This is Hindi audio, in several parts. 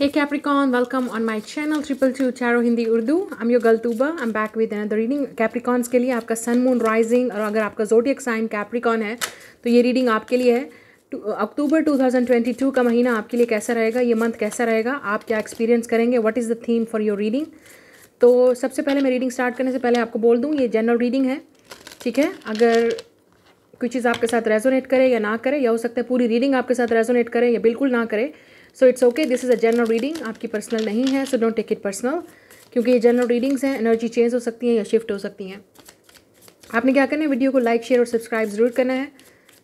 Hey Capricorn, welcome on my channel Triple Two Tarot Hindi Urdu. I'm your girl Tuba. I'm back with another reading. Capricorns के लिए आपका सन मून राइजिंग और अगर आपका zodiac sign Capricorn है तो ये रीडिंग आपके लिए है अक्टूबर 2022 uh, का महीना आपके लिए कैसा रहेगा ये मंथ कैसा रहेगा आप क्या एक्सपीरियंस करेंगे what is the theme for your reading तो सबसे पहले मैं रीडिंग स्टार्ट करने से पहले आपको बोल दूँ ये जनरल रीडिंग है ठीक है अगर कोई चीज़ आपके साथ रेजोनेट करे या ना करे या हो सकता है पूरी रीडिंग आपके साथ रेजोनेट करे या बिल्कुल ना करें so it's okay this is a general reading आपकी पर्सनल नहीं है so don't take it personal क्योंकि ये जनरल रीडिंग्स हैं एनर्जी चेंज हो सकती हैं या शिफ्ट हो सकती हैं आपने क्या करना है वीडियो को लाइक शेयर और सब्सक्राइब ज़रूर करना है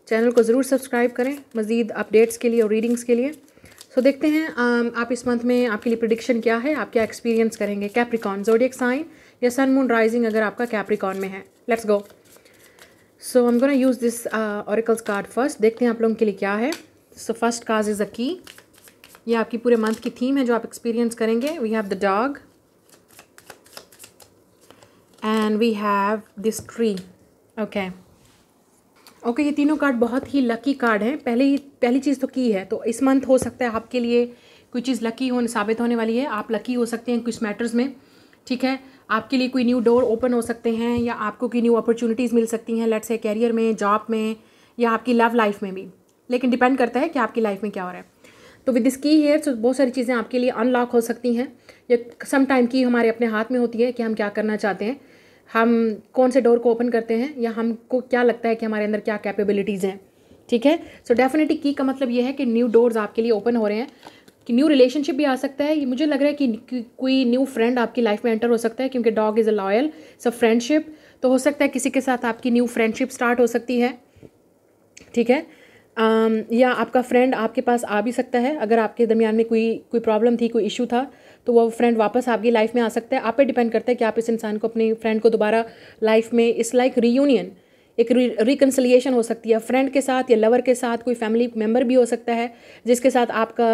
चैनल को ज़रूर सब्सक्राइब करें मज़ीद अपडेट्स के लिए और रीडिंग्स के लिए सो so, देखते हैं um, आप इस मंथ में आपके लिए प्रडिक्शन क्या है आप क्या एक्सपीरियंस करेंगे कैप्रिकॉन जोडियक साइन या सन मून राइजिंग अगर आपका कैप्रिकॉन में है लेट्स गो सो हम gonna use this oracles card first देखते हैं आप लोगों के लिए क्या है so first cause is a की ये आपकी पूरे मंथ की थीम है जो आप एक्सपीरियंस करेंगे we have the dog and we have this tree okay okay ये तीनों कार्ड बहुत ही लकी कार्ड हैं पहले ही पहली चीज़ तो की है तो इस मंथ हो सकता है आपके लिए कोई चीज़ लकी होने साबित होने वाली है आप लकी हो सकते हैं कुछ मैटर्स में ठीक है आपके लिए कोई न्यू डोर ओपन हो सकते हैं या आपको कोई न्यू अपॉर्चुनिटीज़ मिल सकती हैं लेट्स से कैरियर में जॉब में या आपकी लव लाइफ में भी लेकिन डिपेंड करता है कि आपकी लाइफ में क्या हो रहा है तो विद दिस की हेयर तो बहुत सारी चीज़ें आपके लिए अनलॉक हो सकती हैं ये सम टाइम की हमारे अपने हाथ में होती है कि हम क्या करना चाहते हैं हम कौन से डोर को ओपन करते हैं या हमको क्या लगता है कि हमारे अंदर क्या कैपेबिलिटीज़ हैं ठीक है सो डेफिनेटली की का मतलब ये है कि न्यू डोर्स आपके लिए ओपन हो रहे हैं कि न्यू रिलेशनशिप भी आ सकता है मुझे लग रहा है कि, कि कोई न्यू फ्रेंड आपकी लाइफ में एंटर हो सकता है क्योंकि dog is a loyal so friendship तो हो सकता है किसी के साथ आपकी न्यू फ्रेंडशिप स्टार्ट हो सकती है ठीक है Um, या आपका फ्रेंड आपके पास आ भी सकता है अगर आपके दरमियान में कोई कोई प्रॉब्लम थी कोई इशू था तो वो फ्रेंड वापस आपकी लाइफ में आ सकता है आप पे डिपेंड करता है कि आप इस इंसान को अपने फ्रेंड को दोबारा लाइफ में इस लाइक रीयूनियन एक रिकन्सलिएशन हो सकती है फ्रेंड के साथ या लवर के साथ कोई फैमिली मेम्बर भी हो सकता है जिसके साथ आपका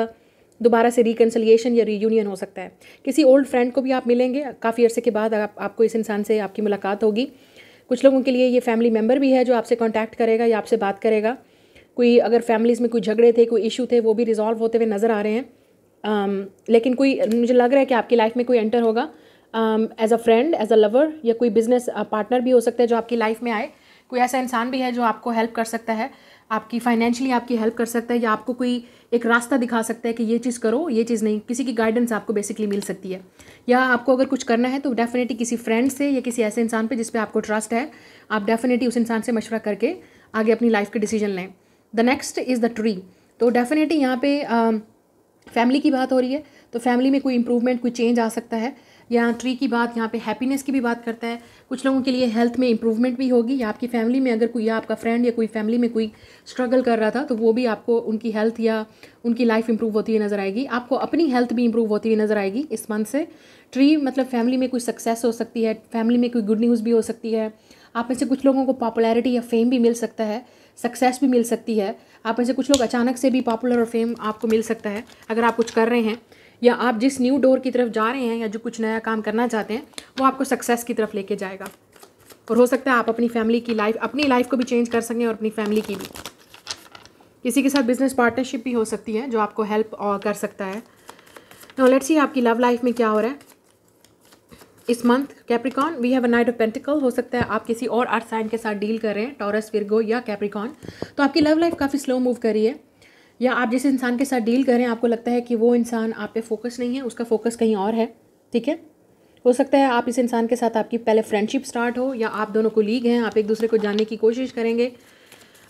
दोबारा से रिकन्सलिएशन या रीयूनियन हो सकता है किसी ओल्ड फ्रेंड को भी आप मिलेंगे काफ़ी अरसे के बाद आप, आपको इस इंसान से आपकी मुलाकात होगी कुछ लोगों के लिए ये फैमिली मेम्बर भी है जो आपसे कॉन्टैक्ट करेगा या आपसे बात करेगा कोई अगर फैमिलीज़ में कोई झगड़े थे कोई इशू थे वो भी रिजॉल्व होते हुए नज़र आ रहे हैं um, लेकिन कोई मुझे लग रहा है कि आपकी लाइफ में कोई एंटर होगा as a friend as a lover या कोई बिजनेस पार्टनर uh, भी हो सकता है जो आपकी लाइफ में आए कोई ऐसा इंसान भी है जो आपको हेल्प कर सकता है आपकी फाइनेंशियली आपकी हेल्प कर सकता है या आपको कोई एक रास्ता दिखा सकता है कि ये चीज़ करो ये चीज़ नहीं किसी की गाइडेंस आपको बेसिकली मिल सकती है या आपको अगर कुछ करना है तो डेफिनेटली किसी फ्रेंड से या किसी ऐसे इंसान पर जिस पर आपको ट्रस्ट है आप डेफिनेटली उस इंसान से मशवरा करके आगे अपनी लाइफ के डिसीजन लें the next is the tree तो डेफिनेटली यहाँ पे फैमिली um, uh, की बात हो रही है तो फैमिली में कोई इम्प्रूवमेंट कोई चेंज आ सकता है या ट्री की बात यहाँ पे हैप्पीनेस की भी बात करता है कुछ लोगों के लिए हेल्थ में इंप्रूवमेंट भी होगी या आपकी फैमिली में अगर कोई या आपका फ्रेंड या कोई फैमिली में कोई स्ट्रगल कर रहा था तो वो भी आपको उनकी हेल्थ या उनकी लाइफ इंप्रूव होती हुई नज़र आएगी आपको अपनी हेल्थ भी इंप्रूव होती हुई नज़र आएगी इस मंथ से ट्री मतलब फैमिली में कोई सक्सेस हो सकती है फैमिली में कोई गुड न्यूज़ भी हो सकती है आप में से कुछ लोगों को पॉपुलैरिटी या फेम भी मिल सकता है सक्सेस भी मिल सकती है आप में से कुछ लोग अचानक से भी पॉपुलर और फेम आपको मिल सकता है अगर आप कुछ कर रहे हैं या आप जिस न्यू डोर की तरफ जा रहे हैं या जो कुछ नया काम करना चाहते हैं वो आपको सक्सेस की तरफ लेके जाएगा और हो सकता है आप अपनी फैमिली की लाइफ अपनी लाइफ को भी चेंज कर सकें और अपनी फैमिली की भी किसी के साथ बिजनेस पार्टनरशिप भी हो सकती है जो आपको हेल्प कर सकता है नॉलेट्स सी आपकी लव लाइफ में क्या हो रहा है इस month Capricorn we have a knight of pentacle हो सकता है आप किसी और अर्थ साइन के साथ डील कर रहे हैं टॉरस विरगो या कैप्रिकॉन तो आपकी लव लाइफ काफ़ी स्लो मूव करी है या आप जिस इंसान के साथ डील करें आपको लगता है कि वो इंसान आप पे फोकस नहीं है उसका फोकस कहीं और है ठीक है हो सकता है आप इस इंसान के साथ आपकी पहले फ्रेंडशिप स्टार्ट हो या आप दोनों को लीग हैं आप एक दूसरे को जानने की कोशिश करेंगे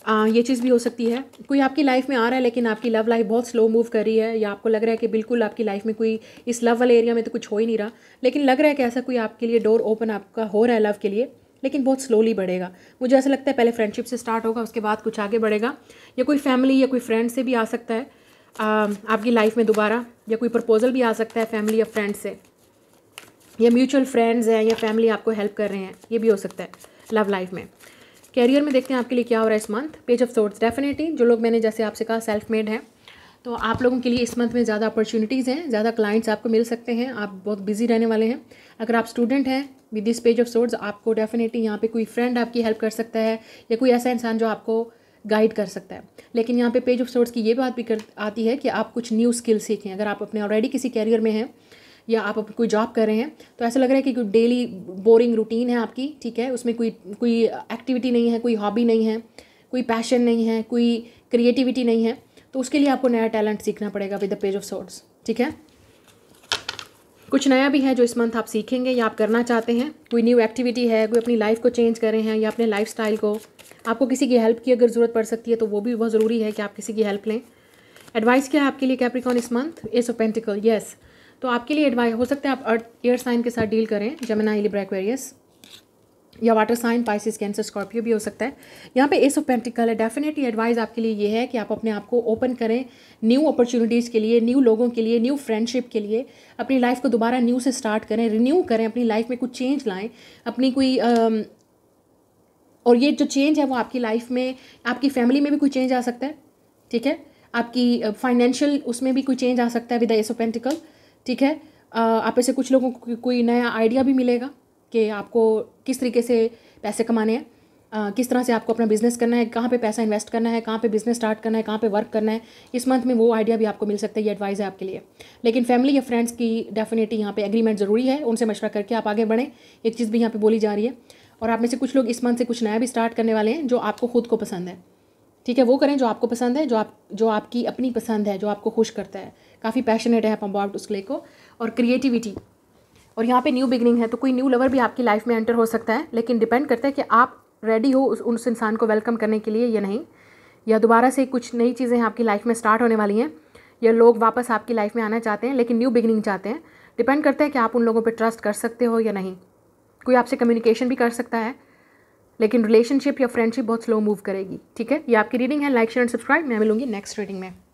आ, ये चीज़ भी हो सकती है कोई आपकी लाइफ में आ रहा है लेकिन आपकी लव लाइफ बहुत स्लो मूव कर रही है या आपको लग रहा है कि बिल्कुल आपकी लाइफ में कोई इस लव वाले एरिया में तो कुछ हो ही नहीं रहा लेकिन लग रहा है कि ऐसा कोई आपके लिए डोर ओपन आपका हो रहा है लव के लिए लेकिन बहुत स्लोली बढ़ेगा मुझे ऐसा लगता है पहले फ्रेंडशिप से स्टार्ट होगा उसके बाद कुछ आगे बढ़ेगा या कोई फैमिली या कोई फ्रेंड से भी आ सकता है आ, आपकी लाइफ में दोबारा या कोई प्रपोजल भी आ सकता है फैमिली या फ्रेंड से या म्यूचुअल फ्रेंड्स हैं या फैमिली आपको हेल्प कर रहे हैं ये भी हो सकता है लव लाइफ में कैरियर में देखते हैं आपके लिए क्या हो रहा है इस month page of swords definitely जो लोग मैंने जैसे आपसे कहा सेल्फ मेड हैं तो आप लोगों के लिए इस मंथ में ज़्यादा अपॉर्चुनिटीज़ हैं ज़्यादा क्लाइंट्स आपको मिल सकते हैं आप बहुत बिजी रहने वाले हैं अगर आप स्टूडेंट हैं with this page of swords आपको डेफिनेटली यहाँ पे कोई फ्रेंड आपकी हेल्प कर सकता है या कोई ऐसा इंसान जो आपको गाइड कर सकता है लेकिन यहाँ पे पेज ऑफ सोर्ट्स की ये बात भी कर आती है कि आप कुछ न्यू स्किल सीखें अगर आप अपने ऑलरेडी किसी कैरियर में हैं या आप कोई जॉब कर रहे हैं तो ऐसा लग रहा है कि कोई डेली बोरिंग रूटीन है आपकी ठीक है उसमें कोई कोई एक्टिविटी नहीं है कोई हॉबी नहीं है कोई पैशन नहीं है कोई क्रिएटिविटी नहीं है तो उसके लिए आपको नया टैलेंट सीखना पड़ेगा with the page of swords ठीक है कुछ नया भी है जो इस मंथ आप सीखेंगे या आप करना चाहते हैं कोई न्यू एक्टिविटी है कोई अपनी लाइफ को चेंज कर रहे हैं या अपने लाइफ को आपको किसी की हेल्प की अगर ज़रूरत पड़ सकती है तो वो भी बहुत ज़रूरी है कि आप किसी की हेल्प लें एडवाइस क्या है आपके लिए कैप्रिकॉन इस month ace of pentacle yes तो आपके लिए एडवाइस हो सकता है आप अर्थ एयर साइन के साथ डील करें जमना लिब्रा या water sign Pisces Cancer Scorpio भी हो सकता है यहाँ पे एस ऑफ पेंटिकल है डेफिनेटली एडवाइस आपके लिए ये है कि आप अपने आप को ओपन करें न्यू अपॉर्चुनिटीज़ के लिए न्यू लोगों के लिए न्यू फ्रेंडशिप के लिए अपनी लाइफ को दोबारा न्यू से स्टार्ट करें रिन्यू करें अपनी लाइफ में कुछ चेंज लाएँ अपनी कोई और ये जो चेंज है वो आपकी लाइफ में आपकी फैमिली में भी कोई चेंज आ सकता है ठीक है आपकी फाइनेंशियल उसमें भी कोई चेंज आ सकता है with the ace of pentacle ठीक है आप ऐसे कुछ लोगों को कोई नया आइडिया भी मिलेगा कि आपको किस तरीके से पैसे कमाने हैं किस तरह से आपको अपना बिज़नेस करना है कहाँ पे पैसा इन्वेस्ट करना है कहाँ पे बिज़नेस स्टार्ट करना है कहाँ पे वर्क करना है इस मंथ में वो आइडिया भी आपको मिल सकता है ये एडवाइस है आपके लिए लेकिन फैमिली या फ्रेंड्स की डेफिनेटली यहाँ पे एग्रीमेंट ज़रूरी है उनसे मशवरा करके आप आगे बढ़ें एक चीज़ भी यहाँ पर बोली जा रही है और आप में से कुछ लोग इस मंथ से कुछ नया भी स्टार्ट करने वाले हैं जो आपको खुद को पसंद है ठीक है वो करें जो आपको पसंद है जो आप जो आपकी अपनी पसंद है जो आपको खुश करता है काफ़ी पैशनेट है पम्बो आउट उसके को और क्रिएटिविटी और यहाँ पे न्यू बिगनिंग है तो कोई न्यू लवर भी आपकी लाइफ में एंटर हो सकता है लेकिन डिपेंड करता है कि आप रेडी हो उस उस इंसान को वेलकम करने के लिए या नहीं या दोबारा से कुछ नई चीज़ें आपकी लाइफ में स्टार्ट होने वाली हैं या लोग वापस आपकी लाइफ में आना चाहते हैं लेकिन न्यू बिगनिंग चाहते हैं डिपेंड करता है कि आप उन लोगों पर ट्रस्ट कर सकते हो या नहीं कोई आपसे कम्युनिकेशन भी कर सकता है लेकिन रिलेशनशिप या फ्रेंडशिप बहुत स्लो मूव करेगी ठीक है ये आपकी रीडिंग है लाइक शेयर एंड सब्सक्राइब मैं मिलूंगी नेक्स्ट रीडिंग में